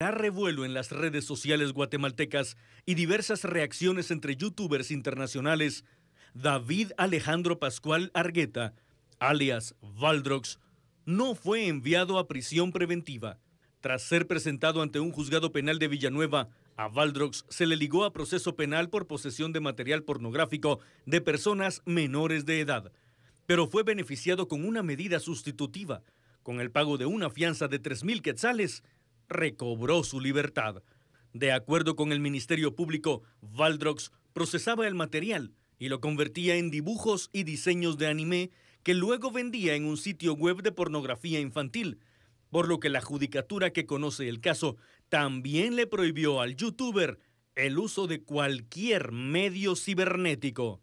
Da revuelo en las redes sociales guatemaltecas y diversas reacciones entre youtubers internacionales. David Alejandro Pascual Argueta, alias Valdrox, no fue enviado a prisión preventiva. Tras ser presentado ante un juzgado penal de Villanueva, a Valdrox se le ligó a proceso penal por posesión de material pornográfico de personas menores de edad, pero fue beneficiado con una medida sustitutiva, con el pago de una fianza de 3.000 quetzales recobró su libertad. De acuerdo con el Ministerio Público, Valdrox procesaba el material y lo convertía en dibujos y diseños de anime que luego vendía en un sitio web de pornografía infantil, por lo que la judicatura que conoce el caso también le prohibió al youtuber el uso de cualquier medio cibernético.